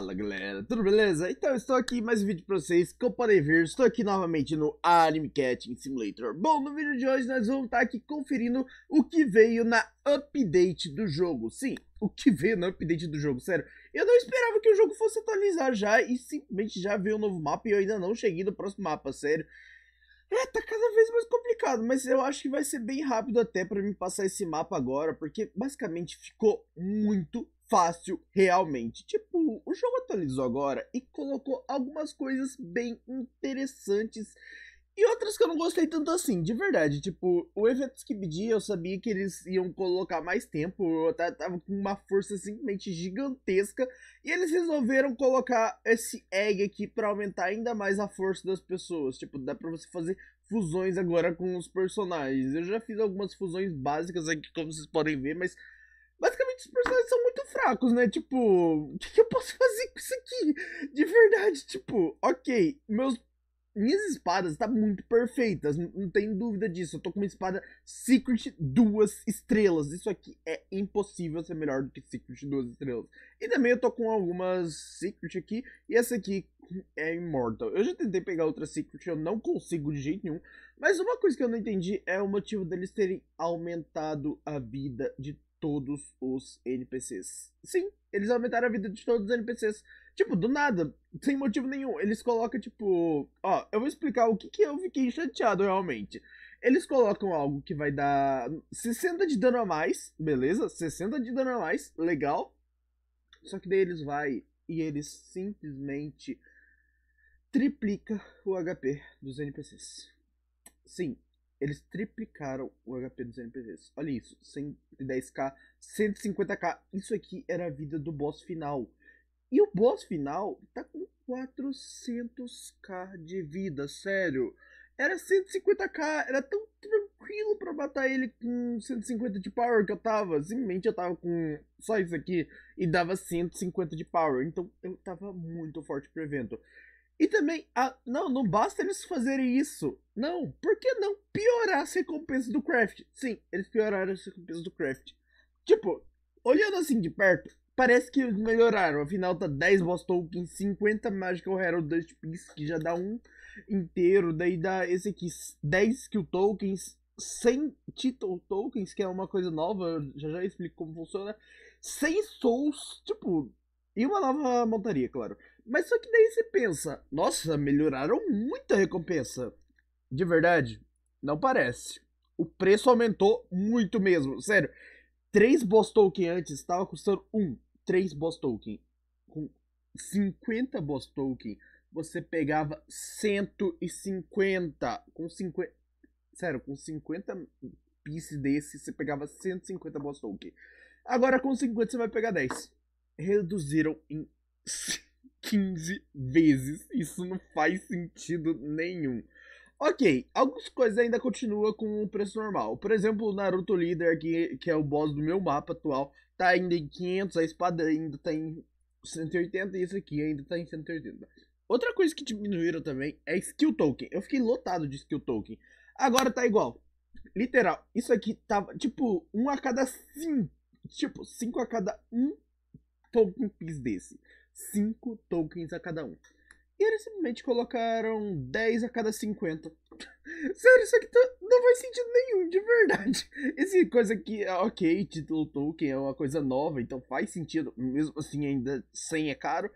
Fala galera, tudo beleza? Então estou aqui mais um vídeo para vocês, como podem ver, estou aqui novamente no Anime Catching Simulator. Bom, no vídeo de hoje nós vamos estar aqui conferindo o que veio na update do jogo. Sim, o que veio na update do jogo, sério. Eu não esperava que o jogo fosse atualizar já e simplesmente já veio um novo mapa e eu ainda não cheguei no próximo mapa, sério. É, tá cada vez mais complicado, mas eu acho que vai ser bem rápido até para me passar esse mapa agora, porque basicamente ficou muito, fácil realmente. Tipo, o jogo atualizou agora e colocou algumas coisas bem interessantes e outras que eu não gostei tanto assim, de verdade. Tipo, o evento Skibidi eu sabia que eles iam colocar mais tempo, eu tava com uma força simplesmente gigantesca. E eles resolveram colocar esse egg aqui para aumentar ainda mais a força das pessoas. Tipo, dá pra você fazer fusões agora com os personagens. Eu já fiz algumas fusões básicas aqui, como vocês podem ver, mas basicamente os personagens são muito fracos, né? Tipo, o que, que, eu posso fazer com isso aqui? De verdade, tipo, ok, meus. Minhas espadas tá muito perfeitas, não tem dúvida disso. Eu tô com uma espada Secret duas estrelas. Isso aqui é impossível ser melhor do que Secret duas estrelas. E também eu tô com algumas Secret aqui, e essa aqui é Immortal. Eu já tentei pegar outra Secret, eu não consigo de jeito nenhum. Mas uma coisa que eu não entendi é o motivo deles terem aumentado a vida de todos os NPCs. Sim, eles aumentaram a vida de todos os NPCs. Tipo, do nada, sem motivo nenhum. Eles colocam, tipo. Ó, eu vou explicar o que, que eu fiquei chateado realmente. Eles colocam algo que vai dar 60 de dano a mais, beleza? 60 de dano a mais, legal. Só que daí eles vai e eles simplesmente triplica o HP dos NPCs. Sim, eles triplicaram o HP dos NPCs. Olha isso, 110k, 150k. Isso aqui era a vida do boss final. E o boss final tá com 400k de vida, sério. Era 150k, era tão tranquilo para matar ele com 150 de power que eu tava. Simplesmente eu tava com só isso aqui e dava 150 de power. Então eu tava muito forte pro evento. E também, ah, não, não basta eles fazerem isso. Não, por que não piorar as recompensas do craft? Sim, eles pioraram as recompensas do craft. Tipo, olhando assim de perto, parece que eles melhoraram. Afinal, tá 10 boss tokens, 50 Magical Herald Dust Piece, que já dá um inteiro. Daí dá esse aqui, 10 skill tokens, 100 title tokens, que é uma coisa nova. Já já explico como funciona. 100 souls, tipo, e uma nova montaria, claro. Mas só que daí você pensa, nossa, melhoraram muito a recompensa. De verdade, não parece. O preço aumentou muito mesmo. Sério, 3 Boss Token antes estava custando 1. Um, 3 Boss Token. Com 50 Boss Token, você pegava 150. Com 50. Sério, com 50 piece desse, você pegava 150 Boss Token. Agora com 50 você vai pegar 10. Reduziram em 15 vezes. Isso não faz sentido nenhum. Ok, algumas coisas ainda continuam com o preço normal. Por exemplo, o Naruto Leader, que, que é o boss do meu mapa atual, tá ainda em 500, a espada ainda tá em 180 e isso aqui ainda tá em 180. Outra coisa que diminuíram também é skill token. Eu fiquei lotado de skill token. Agora tá igual. Literal, isso aqui tava tá, tipo um a cada cinco. Tipo, cinco a cada um token piece desse. 5 tokens a cada um. E eles simplesmente colocaram 10 a cada 50. Sério, isso aqui tá, não faz sentido nenhum, de verdade. Esse coisa aqui, é ok, título token é uma coisa nova, então faz sentido. Mesmo assim, ainda 100 é caro.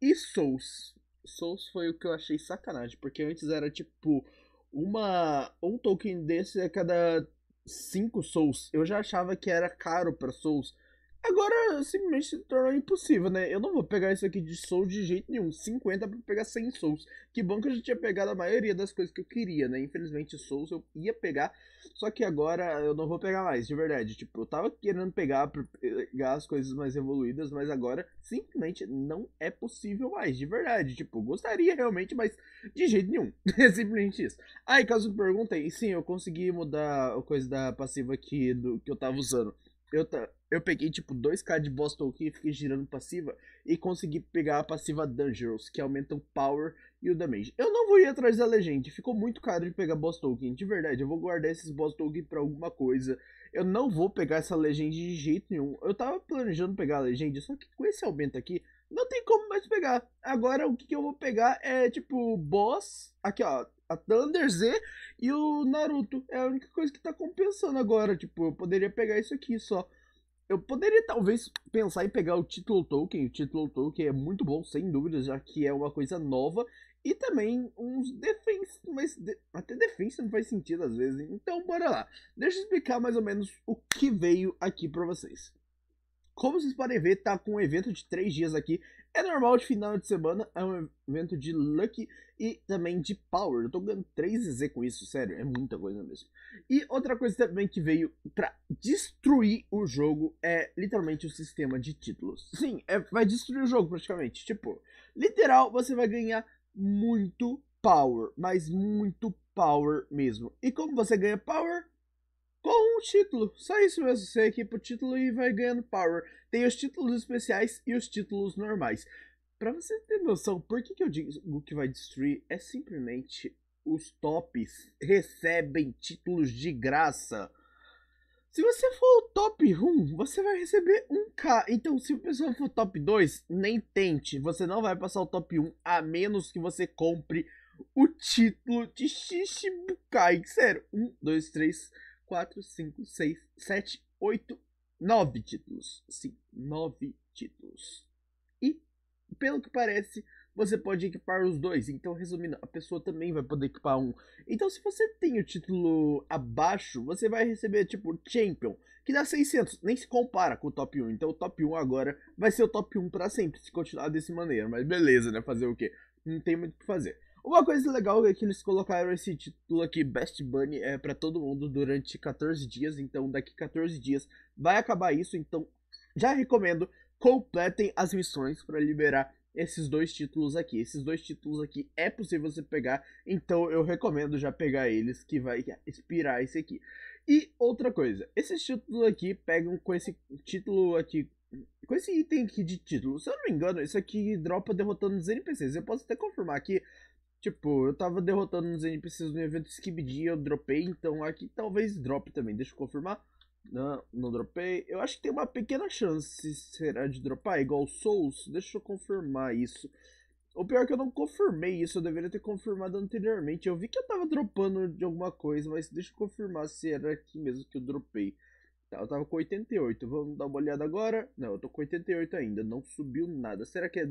E Souls. Souls foi o que eu achei sacanagem, porque antes era tipo uma um token desse a cada 5 Souls. Eu já achava que era caro para Souls, Agora simplesmente se tornou impossível, né? Eu não vou pegar isso aqui de soul de jeito nenhum. 50 pra pegar 100 souls. Que bom que eu já tinha pegado a maioria das coisas que eu queria, né? Infelizmente, souls eu ia pegar. Só que agora eu não vou pegar mais, de verdade. Tipo, eu tava querendo pegar, pegar as coisas mais evoluídas, mas agora simplesmente não é possível mais, de verdade. Tipo, gostaria realmente, mas de jeito nenhum. É simplesmente isso. Aí, ah, caso me perguntem, sim, eu consegui mudar a coisa da passiva aqui do que eu tava usando. Eu, eu peguei tipo 2k de token e fiquei girando passiva e consegui pegar a passiva Dangerous, que aumenta o power e o damage. Eu não vou ir atrás da legenda ficou muito caro de pegar Boss Token, de verdade, eu vou guardar esses Boss Token pra alguma coisa. Eu não vou pegar essa legenda de jeito nenhum. Eu tava planejando pegar a legenda, só que com esse aumento aqui, não tem como mais pegar. Agora o que, que eu vou pegar é tipo Boss, aqui ó, a Thunder Z e o Naruto. É a única coisa que tá compensando agora, tipo, eu poderia pegar isso aqui só. Eu poderia talvez pensar em pegar o título Tolkien. O título Tolkien é muito bom, sem dúvida, já que é uma coisa nova. E também uns defense, mas de... até defense não faz sentido às vezes. Então, bora lá. Deixa eu explicar mais ou menos o que veio aqui para vocês. Como vocês podem ver, tá com um evento de 3 dias aqui. É normal de final de semana, é um evento de luck e também de Power. Eu tô ganhando 3Z com isso, sério, é muita coisa mesmo. E outra coisa também que veio pra destruir o jogo é literalmente o sistema de títulos. Sim, é, vai destruir o jogo praticamente. Tipo, literal, você vai ganhar muito Power, mas muito Power mesmo. E como você ganha Power? com um título. Só isso mesmo. Você equipa o título e vai ganhando power. Tem os títulos especiais e os títulos normais. Pra você ter noção, por que, que eu digo que vai destruir? É simplesmente os tops recebem títulos de graça. Se você for o top 1, você vai receber 1k. Então, se o pessoal for top 2, nem tente. Você não vai passar o top 1, a menos que você compre o título de Shishibukai. Sério, 1, 2, 3, 4, 5, 6, 7, 8, 9 títulos. Sim, 9 títulos. E, pelo que parece, você pode equipar os dois. Então, resumindo, a pessoa também vai poder equipar um. Então, se você tem o título abaixo, você vai receber, tipo, Champion, que dá 600. Nem se compara com o top 1. Então, o top 1 agora vai ser o top 1 para sempre, se continuar desse maneira. Mas beleza, né? Fazer o quê? Não tem muito o que fazer. Uma coisa legal é que eles colocaram esse título aqui, Best Bunny, é para todo mundo durante 14 dias. Então, daqui 14 dias vai acabar isso. Então, já recomendo, completem as missões para liberar esses dois títulos aqui. Esses dois títulos aqui é possível você pegar, então eu recomendo já pegar eles, que vai expirar esse aqui. E outra coisa, esses títulos aqui pegam com esse título aqui, com esse item aqui de título. Se eu não me engano, isso aqui dropa derrotando os NPCs. Eu posso até confirmar aqui, Tipo, eu tava derrotando uns NPCs no evento Skibidi, eu dropei, então aqui talvez drop também, deixa eu confirmar. Não, não dropei. Eu acho que tem uma pequena chance, será, de dropar, igual Souls. Deixa eu confirmar isso. O pior é que eu não confirmei isso, eu deveria ter confirmado anteriormente. Eu vi que eu tava dropando de alguma coisa, mas deixa eu confirmar se era aqui mesmo que eu dropei. Tá, eu tava com 88. Vamos dar uma olhada agora. Não, eu tô com 88 ainda. Não subiu nada. Será que é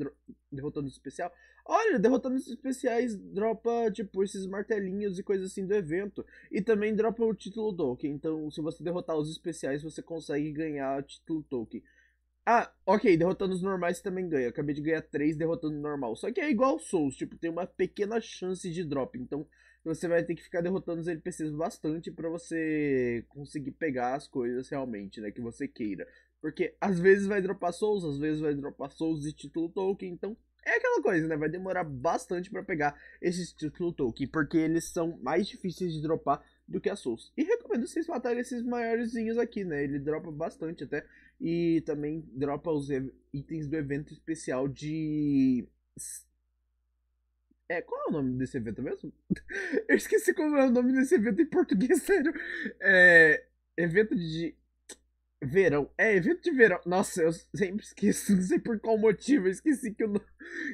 derrotando especial? Olha, derrotando os especiais dropa, tipo, esses martelinhos e coisas assim do evento. E também dropa o título Tolkien. Então, se você derrotar os especiais, você consegue ganhar o título Tolkien. Ah, ok, derrotando os normais também ganha. acabei de ganhar 3 derrotando o normal. Só que é igual Souls, tipo, tem uma pequena chance de drop. Então, você vai ter que ficar derrotando os NPCs bastante para você conseguir pegar as coisas realmente, né, que você queira. Porque às vezes vai dropar Souls, às vezes vai dropar Souls e título Tolkien, então é aquela coisa, né? Vai demorar bastante para pegar esses títulos Tolkien, porque eles são mais difíceis de dropar do que a Souls. E recomendo vocês matarem esses maiorzinhos aqui, né? Ele dropa bastante até. E também dropa os itens do evento especial de é, qual é o nome desse evento mesmo? Eu esqueci como é o nome desse evento em português, sério. É. Evento de. Verão. É, evento de verão. Nossa, eu sempre esqueço, não sei por qual motivo, eu esqueci que, o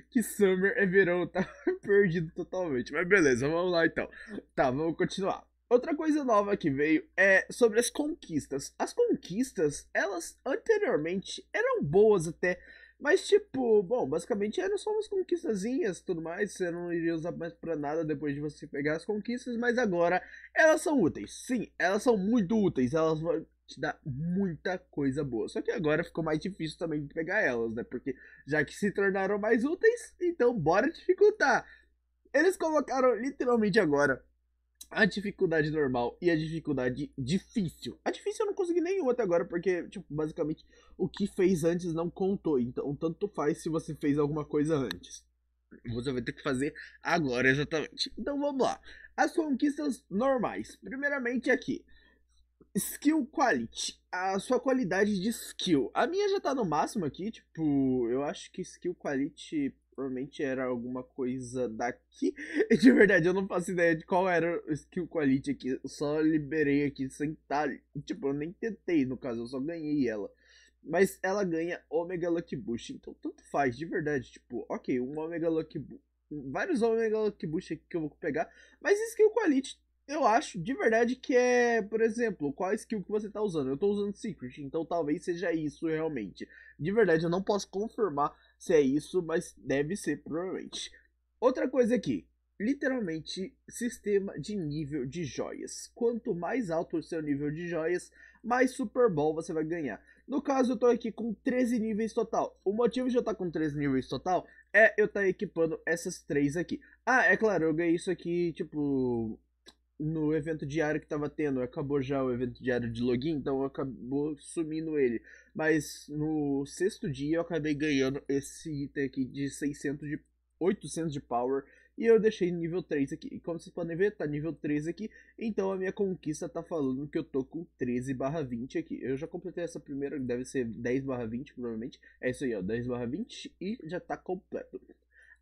que summer é verão, tá perdido totalmente. Mas beleza, vamos lá então. Tá, vamos continuar. Outra coisa nova que veio é sobre as conquistas. As conquistas, elas anteriormente eram boas até, mas, tipo, bom, basicamente eram só umas conquistazinhas e tudo mais. Você não iria usar mais pra nada depois de você pegar as conquistas, mas agora elas são úteis. Sim, elas são muito úteis. Elas vão te dar muita coisa boa. Só que agora ficou mais difícil também de pegar elas, né? Porque já que se tornaram mais úteis, então bora dificultar. Eles colocaram literalmente agora a dificuldade normal e a dificuldade difícil. A difícil eu não consegui nenhuma até agora, porque, tipo, basicamente o que fez antes não contou. Então, tanto faz se você fez alguma coisa antes. Você vai ter que fazer agora exatamente. Então vamos lá. As conquistas normais. Primeiramente aqui. Skill quality. A sua qualidade de skill. A minha já tá no máximo aqui. Tipo, eu acho que skill quality Provavelmente era alguma coisa daqui. De verdade, eu não faço ideia de qual era o skill quality aqui. Eu só liberei aqui sem estar. Tá- tipo, eu nem tentei, no caso, eu só ganhei ela. Mas ela ganha Omega Lucky Boost. Então, tanto faz, de verdade. Tipo, ok, um Omega Lucky Boost. Vários Omega Lucky Boost aqui que eu vou pegar. Mas skill quality, eu acho de verdade que é, por exemplo, qual skill que você tá usando. Eu tô usando Secret, então talvez seja isso realmente. De verdade, eu não posso confirmar se é isso, mas deve ser provavelmente. Outra coisa aqui, literalmente sistema de nível de joias. Quanto mais alto o seu nível de joias, mais Super Bowl você vai ganhar. No caso, eu estou aqui com 13 níveis total. O motivo de eu estar tá com 13 níveis total é eu estar tá equipando essas três aqui. Ah, é claro, eu ganhei isso aqui, tipo, no evento diário que tava tendo. Acabou já o evento diário de login, então acabou sumindo ele. Mas no sexto dia eu acabei ganhando esse item aqui de 600 de 800 de power e eu deixei nível 3 aqui. E como vocês podem ver, tá nível 3 aqui, então a minha conquista tá falando que eu tô com 13 barra 20 aqui. Eu já completei essa primeira, deve ser 10 barra 20 provavelmente, é isso aí ó, 10 barra 20 e já tá completo.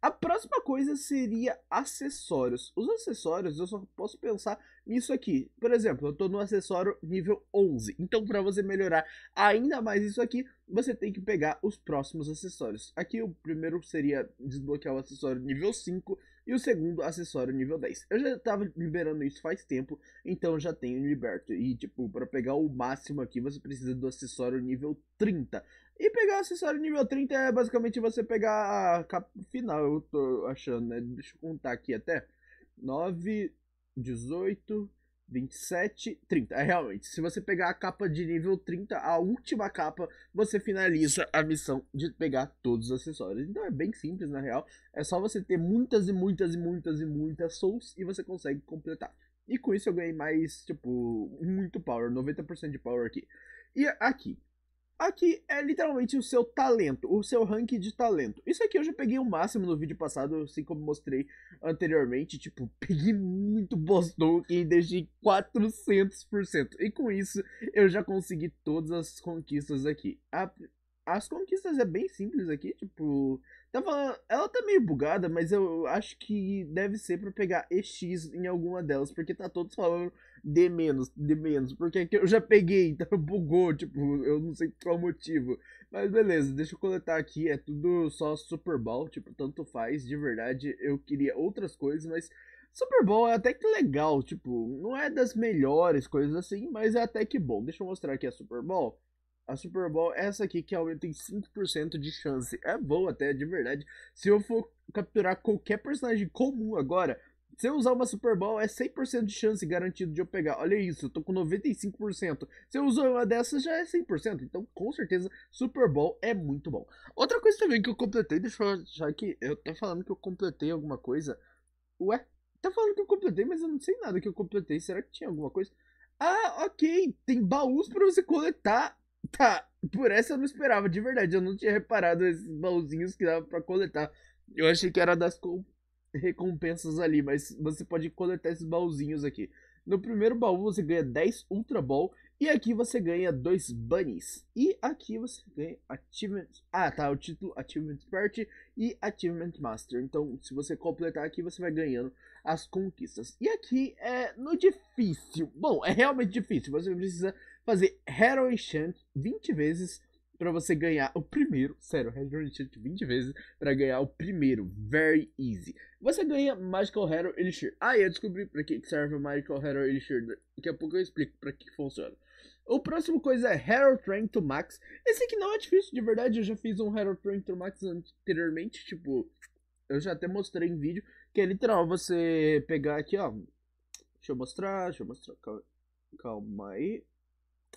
A próxima coisa seria acessórios. Os acessórios, eu só posso pensar nisso aqui. Por exemplo, eu estou no acessório nível 11. Então, para você melhorar ainda mais isso aqui, você tem que pegar os próximos acessórios. Aqui o primeiro seria desbloquear o acessório nível 5, e o segundo acessório nível 10. Eu já tava liberando isso faz tempo, então já tenho liberto. E tipo, para pegar o máximo aqui, você precisa do acessório nível 30. E pegar o acessório nível 30 é basicamente você pegar a capa final, eu tô achando, né? Deixa eu contar aqui até. 9, 18, 27, 30. É realmente, se você pegar a capa de nível 30, a última capa, você finaliza a missão de pegar todos os acessórios. Então é bem simples, na real. É só você ter muitas e muitas e muitas e muitas souls e você consegue completar. E com isso eu ganhei mais, tipo, muito power, 90% de power aqui. E aqui, Aqui é literalmente o seu talento, o seu ranking de talento. Isso aqui eu já peguei o máximo no vídeo passado, assim como mostrei anteriormente. Tipo, peguei muito Boston e deixei 400%. E com isso, eu já consegui todas as conquistas aqui. A, as conquistas é bem simples aqui, tipo... Tá falando, ela tá meio bugada, mas eu acho que deve ser pra pegar EX em alguma delas, porque tá todos falando D menos, D menos, porque aqui eu já peguei, então bugou, tipo, eu não sei qual motivo. Mas beleza, deixa eu coletar aqui, é tudo só Super Bowl, tipo, tanto faz, de verdade, eu queria outras coisas, mas Super Bowl é até que legal, tipo, não é das melhores coisas assim, mas é até que bom. Deixa eu mostrar aqui a Super Bowl. A Super Bowl, essa aqui que aumenta em 5% de chance. É boa até, de verdade. Se eu for capturar qualquer personagem comum agora, se eu usar uma Super Ball, é 100% de chance garantido de eu pegar. Olha isso, eu tô com 95%. Se eu usar uma dessas, já é 100%. Então, com certeza, Super Bowl é muito bom. Outra coisa também que eu completei, deixa eu achar aqui. Eu tô falando que eu completei alguma coisa. Ué, tá falando que eu completei, mas eu não sei nada que eu completei. Será que tinha alguma coisa? Ah, ok, tem baús para você coletar. Tá, por essa eu não esperava, de verdade. Eu não tinha reparado esses baúzinhos que dava para coletar. Eu achei que era das recompensas ali, mas você pode coletar esses baúzinhos aqui. No primeiro baú você ganha 10 Ultra Ball e aqui você ganha 2 Bunnies. E aqui você ganha Achievement... Ah, tá, o título Achievement Party e Achievement Master. Então, se você completar aqui, você vai ganhando as conquistas. E aqui é no difícil. Bom, é realmente difícil. Você precisa fazer Hero Enchant 20 vezes para você ganhar o primeiro. Sério, Headroom Shield 20 vezes para ganhar o primeiro. Very easy. Você ganha Magical Hero Elixir. Ah, eu descobri para que serve o Magical Hero Elixir. Daqui a pouco eu explico para que funciona. O próximo coisa é Hero Train to Max. Esse aqui não é difícil, de verdade. Eu já fiz um Hero Train to Max anteriormente. Tipo, eu já até mostrei em vídeo. Que é literal você pegar aqui, ó. Deixa eu mostrar, deixa eu mostrar. Calma aí.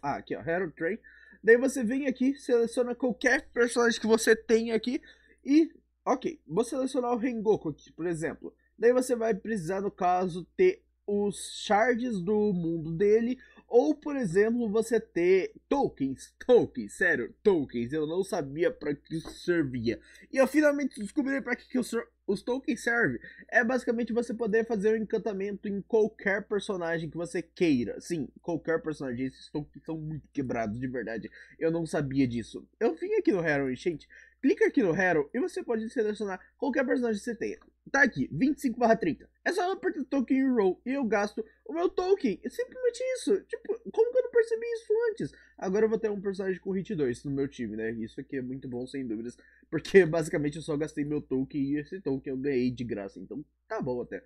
Ah, aqui ó, Hero Train. Daí você vem aqui, seleciona qualquer personagem que você tem aqui e, ok, vou selecionar o Rengoku aqui, por exemplo. Daí você vai precisar, no caso, ter os shards do mundo dele ou, por exemplo, você ter tokens, tokens, sério, tokens. Eu não sabia para que isso servia. E eu finalmente descobri para que, que os, os tokens servem. É basicamente você poder fazer um encantamento em qualquer personagem que você queira. Sim, qualquer personagem. Esses tokens são muito quebrados, de verdade. Eu não sabia disso. Eu vim aqui no Heroin, gente. Clica aqui no Hero e você pode selecionar qualquer personagem que você tenha. Tá aqui, 25 barra 30. É só eu apertar token roll e eu gasto o meu token. É simplesmente isso. Tipo, como que eu não percebi isso antes? Agora eu vou ter um personagem com hit 2 no meu time, né? Isso aqui é muito bom, sem dúvidas. Porque basicamente eu só gastei meu token e esse token eu ganhei de graça. Então tá bom até.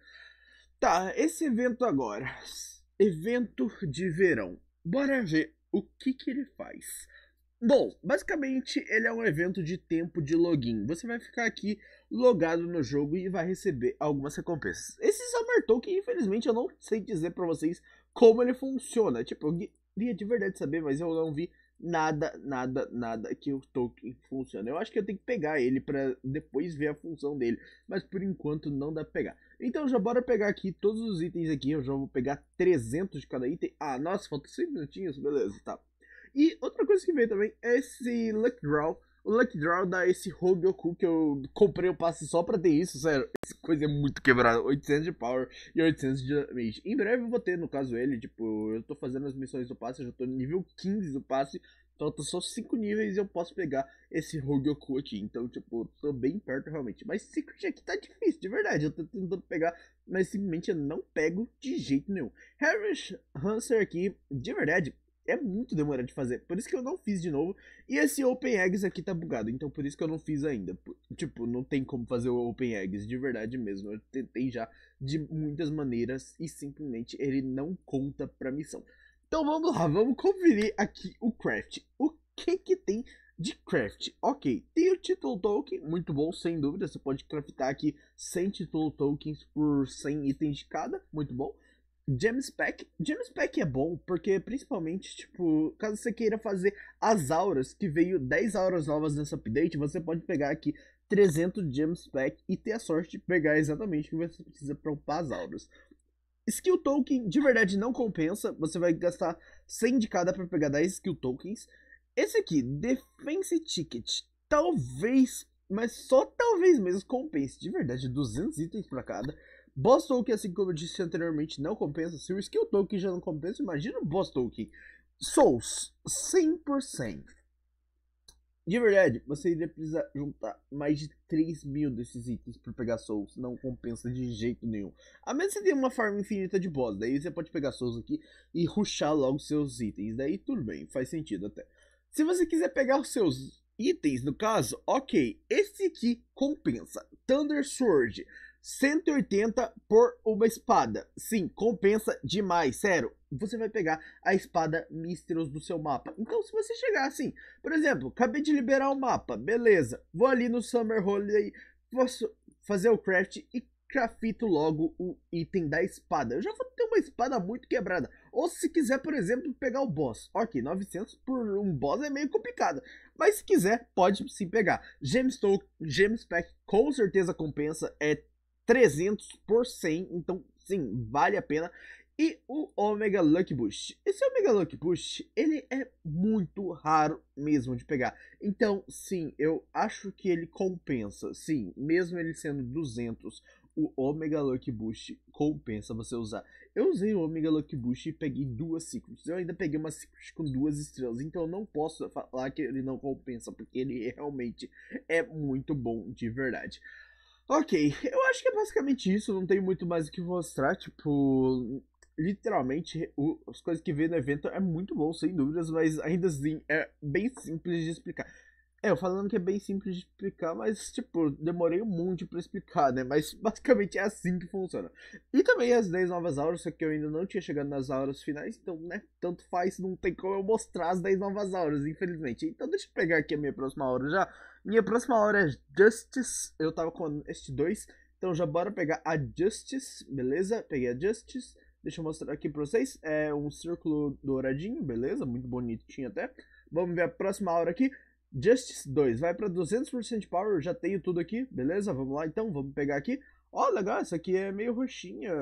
Tá, esse evento agora. Evento de verão. Bora ver o que que ele faz. Bom, basicamente ele é um evento de tempo de login. Você vai ficar aqui logado no jogo e vai receber algumas recompensas. Esse Summer Token, infelizmente, eu não sei dizer para vocês como ele funciona. Tipo, eu queria de verdade saber, mas eu não vi nada, nada, nada que o token funciona. Eu acho que eu tenho que pegar ele para depois ver a função dele, mas por enquanto não dá pra pegar. Então já bora pegar aqui todos os itens aqui, eu já vou pegar 300 de cada item. Ah, nossa, faltam 100 minutinhos, beleza, tá. E outra coisa que veio também é esse Luck Draw. O Luck Draw dá esse Hogoku que eu comprei o passe só pra ter isso, sério. Essa coisa é muito quebrada. 800 de power e 800 de damage. Em breve eu vou ter, no caso, ele. Tipo, eu tô fazendo as missões do passe, eu já tô no nível 15 do passe. Então tô só 5 níveis e eu posso pegar esse Hogoku aqui. Então, tipo, tô bem perto realmente. Mas Secret aqui tá difícil, de verdade. Eu tô tentando pegar, mas simplesmente eu não pego de jeito nenhum. Harris Hanser aqui, de verdade, é muito demorado de fazer. Por isso que eu não fiz de novo. E esse Open Eggs aqui tá bugado, então por isso que eu não fiz ainda. Tipo, não tem como fazer o Open Eggs de verdade mesmo. Eu tentei já de muitas maneiras e simplesmente ele não conta pra missão. Então vamos lá, vamos conferir aqui o craft. O que que tem de craft? Ok, tem o título token, muito bom, sem dúvida. Você pode craftar aqui 100 título tokens por 100 itens de cada, muito bom. James Pack. James Pack é bom porque, principalmente, tipo, caso você queira fazer as auras, que veio 10 auras novas nessa update, você pode pegar aqui 300 James Pack e ter a sorte de pegar exatamente o que você precisa para upar as auras. Skill Token de verdade não compensa, você vai gastar 100 de cada para pegar 10 Skill Tokens. Esse aqui, Defense Ticket, talvez, mas só talvez mesmo compense, de verdade, 200 itens para cada. Tolkien, assim como eu disse anteriormente, não compensa. Se o Skill Tolkien já não compensa, imagina o Tolkien. Souls, 100%. De verdade, você iria precisar juntar mais de 3 mil desses itens para pegar Souls. Não compensa de jeito nenhum. A menos que você tenha uma farm infinita de boss. Daí você pode pegar Souls aqui e ruxar logo seus itens. Daí tudo bem, faz sentido até. Se você quiser pegar os seus itens, no caso, ok. Esse aqui compensa. Thunder Sword. 180 por uma espada. Sim, compensa demais, sério. Você vai pegar a espada Misteros do seu mapa. Então, se você chegar assim, por exemplo, acabei de liberar o um mapa, beleza. Vou ali no Summer Holiday, posso fazer o craft e crafito logo o item da espada. Eu já vou ter uma espada muito quebrada. Ou se quiser, por exemplo, pegar o boss. Ok, 900 por um boss é meio complicado. Mas se quiser, pode sim pegar. Gemstone, Gemspec com certeza compensa. É 300 por 100, então sim, vale a pena. E o Omega Luck Boost. Esse Omega Luck Boost, ele é muito raro mesmo de pegar. Então, sim, eu acho que ele compensa. Sim, mesmo ele sendo 200, o Omega Luck Boost compensa você usar. Eu usei o Omega Luck Boost e peguei duas Secrets. Eu ainda peguei uma Secret com duas estrelas. Então eu não posso falar que ele não compensa, porque ele realmente é muito bom de verdade. Ok, eu acho que é basicamente isso, não tem muito mais o que mostrar, tipo, literalmente, o, as coisas que vê no evento é muito bom, sem dúvidas, mas ainda assim é bem simples de explicar. É, eu falando que é bem simples de explicar, mas, tipo, demorei um monte para explicar, né? Mas basicamente é assim que funciona. E também as 10 novas auras, só que eu ainda não tinha chegado nas auras finais, então, né? Tanto faz, não tem como eu mostrar as 10 novas auras, infelizmente. Então, deixa eu pegar aqui a minha próxima aura já. Minha próxima aura é Justice. Eu tava com este 2, então já bora pegar a Justice, beleza? Peguei a Justice. Deixa eu mostrar aqui pra vocês. É um círculo douradinho, beleza? Muito bonitinho até. Vamos ver a próxima aura aqui. Justice 2 vai para 200% de power, eu já tenho tudo aqui, beleza? Vamos lá então, vamos pegar aqui. Ó, oh, legal, essa aqui é meio roxinha,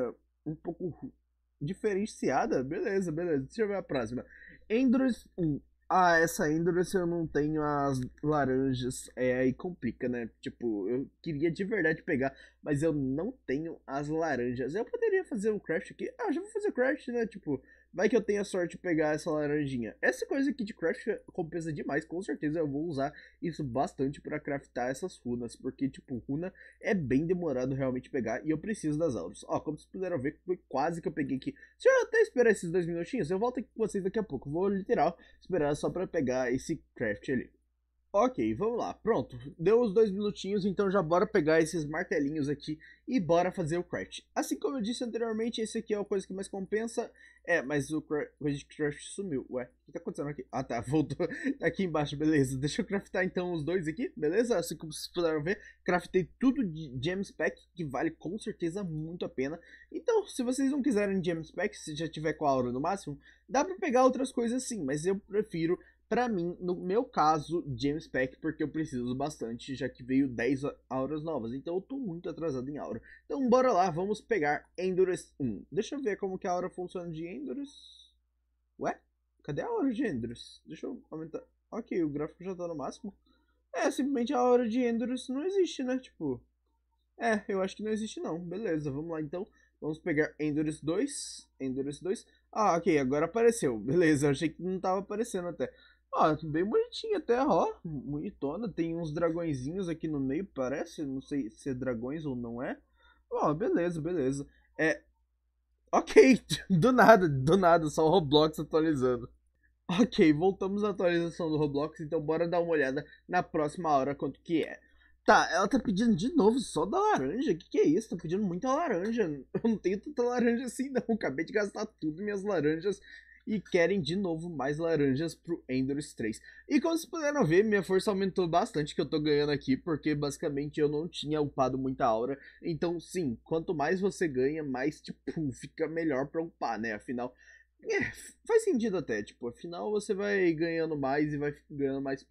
um pouco diferenciada, beleza, beleza. Deixa eu ver a próxima. Endurance 1. Ah, essa Endurance eu não tenho as laranjas, é, aí complica, né? Tipo, eu queria de verdade pegar, mas eu não tenho as laranjas. Eu poderia fazer um craft aqui? Ah, já vou fazer craft, né? Tipo, Vai que eu tenha sorte de pegar essa laranjinha. Essa coisa aqui de craft compensa demais. Com certeza eu vou usar isso bastante para craftar essas runas. Porque, tipo, runa é bem demorado realmente pegar. E eu preciso das auras. Ó, como vocês puderam ver, foi quase que eu peguei aqui. Se eu até esperar esses dois minutinhos, eu volto aqui com vocês daqui a pouco. Vou, literal, esperar só para pegar esse craft ali. Ok, vamos lá. Pronto, deu os dois minutinhos, então já bora pegar esses martelinhos aqui e bora fazer o craft. Assim como eu disse anteriormente, esse aqui é a coisa que mais compensa. É, mas o craft, craft sumiu. Ué, o que tá acontecendo aqui? Ah tá, voltou. Tá aqui embaixo, beleza. Deixa eu craftar então os dois aqui, beleza? Assim como vocês puderam ver, craftei tudo de gems pack, que vale com certeza muito a pena. Então, se vocês não quiserem gems pack, se já tiver com a aura no máximo, dá pra pegar outras coisas sim, mas eu prefiro para mim, no meu caso, James Pack, porque eu preciso bastante, já que veio 10 auras novas. Então eu tô muito atrasado em aura. Então bora lá, vamos pegar Endurance 1. Deixa eu ver como que a aura funciona de Endurance. Ué? Cadê a aura de Endurance? Deixa eu aumentar. Ok, o gráfico já tá no máximo. É, simplesmente a aura de Endurance não existe, né? Tipo... É, eu acho que não existe não. Beleza, vamos lá então. Vamos pegar Endurance 2. Endurance 2. Ah, ok, agora apareceu. Beleza, eu achei que não tava aparecendo até. Ó, ah, bem bonitinha até, ó. Bonitona. Tem uns dragõezinhos aqui no meio, parece. Não sei se é dragões ou não é. Ó, beleza, beleza. É. Ok, do nada, do nada, só o Roblox atualizando. Ok, voltamos à atualização do Roblox, então bora dar uma olhada na próxima hora quanto que é. Tá, ela tá pedindo de novo só da laranja, que que é isso? Tá pedindo muita laranja, eu não tenho tanta laranja assim não, acabei de gastar tudo minhas laranjas e querem de novo mais laranjas pro Endurance 3. E como vocês puderam ver, minha força aumentou bastante que eu tô ganhando aqui, porque basicamente eu não tinha upado muita aura. Então sim, quanto mais você ganha, mais tipo, fica melhor pra upar, né? Afinal, é, faz sentido até, tipo, afinal você vai ganhando mais e vai ganhando mais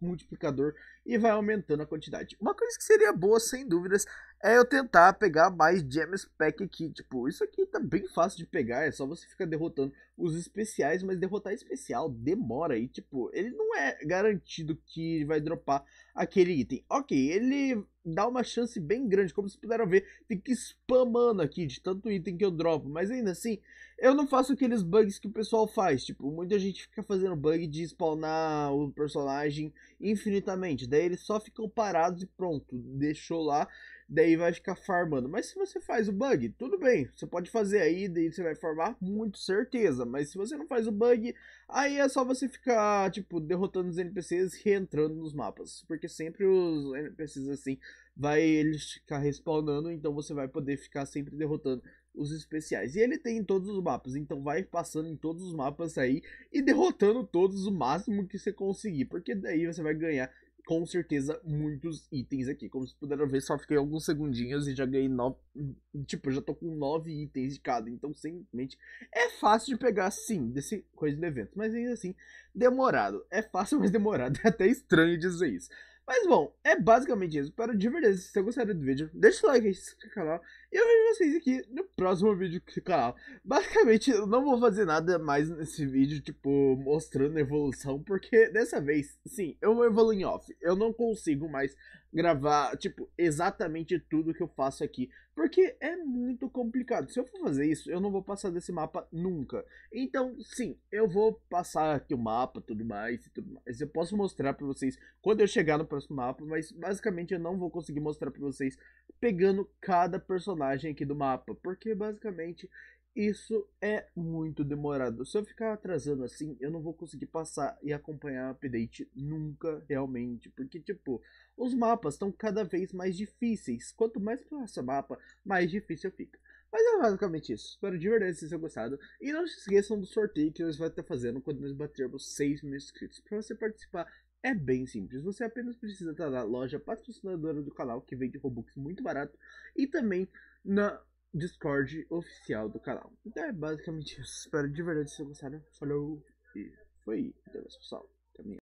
multiplicador e vai aumentando a quantidade. Uma coisa que seria boa, sem dúvidas, é eu tentar pegar mais Gems Pack aqui. Tipo, isso aqui tá bem fácil de pegar, é só você ficar derrotando os especiais, mas derrotar especial demora. E, tipo, ele não é garantido que vai dropar aquele item. Ok, ele dá uma chance bem grande, como vocês puderam ver, tem que spamando aqui de tanto item que eu dropo, mas ainda assim, eu não faço aqueles bugs que o pessoal faz, tipo, muita gente fica fazendo bug de spawnar o personagem infinitamente, daí eles só ficam parados e pronto, deixou lá, daí vai ficar farmando. Mas se você faz o bug, tudo bem, você pode fazer aí, daí você vai farmar muito certeza. Mas se você não faz o bug, aí é só você ficar, tipo, derrotando os NPCs e reentrando nos mapas. Porque sempre os NPCs assim, vai eles ficar respawnando, então você vai poder ficar sempre derrotando os especiais. E ele tem em todos os mapas, então vai passando em todos os mapas aí e derrotando todos o máximo que você conseguir, porque daí você vai ganhar com certeza muitos itens aqui. Como vocês puderam ver, só fiquei alguns segundinhos e já ganhei nove. Tipo, já tô com nove itens de cada. Então, simplesmente é fácil de pegar, sim, desse coisa do evento. Mas ainda assim, demorado. É fácil, mas demorado. É até estranho dizer isso. Mas bom, é basicamente isso. Espero de verdade, se você gostaram do vídeo, deixa o like, se inscreve no canal e eu vejo vocês aqui no próximo vídeo do canal. Basicamente, eu não vou fazer nada mais nesse vídeo, tipo, mostrando a evolução, porque dessa vez, sim, eu evoluir em off. Eu não consigo mais gravar, tipo, exatamente tudo que eu faço aqui, porque é muito complicado. Se eu for fazer isso, eu não vou passar desse mapa nunca. Então, sim, eu vou passar aqui o mapa, tudo mais e tudo mais. Eu posso mostrar pra vocês quando eu chegar no próximo mapa, mas basicamente eu não vou conseguir mostrar pra vocês pegando cada personagem imagem aqui do mapa, porque basicamente isso é muito demorado. Se eu ficar atrasando assim, eu não vou conseguir passar e acompanhar o update nunca realmente, porque tipo, os mapas estão cada vez mais difíceis. Quanto mais passa o mapa, mais difícil fica. Mas é basicamente isso. Espero de verdade que vocês tenham gostado. E não se esqueçam do sorteio que nós vamos estar fazendo quando nós batermos 6 mil inscritos. Para você participar, é bem simples, você apenas precisa estar na loja patrocinadora do canal que vende Robux muito barato e também na Discord oficial do canal. Então é basicamente isso. Espero de verdade que vocês gostaram. Falou e foi. Até mais, pessoal. Até amanhã.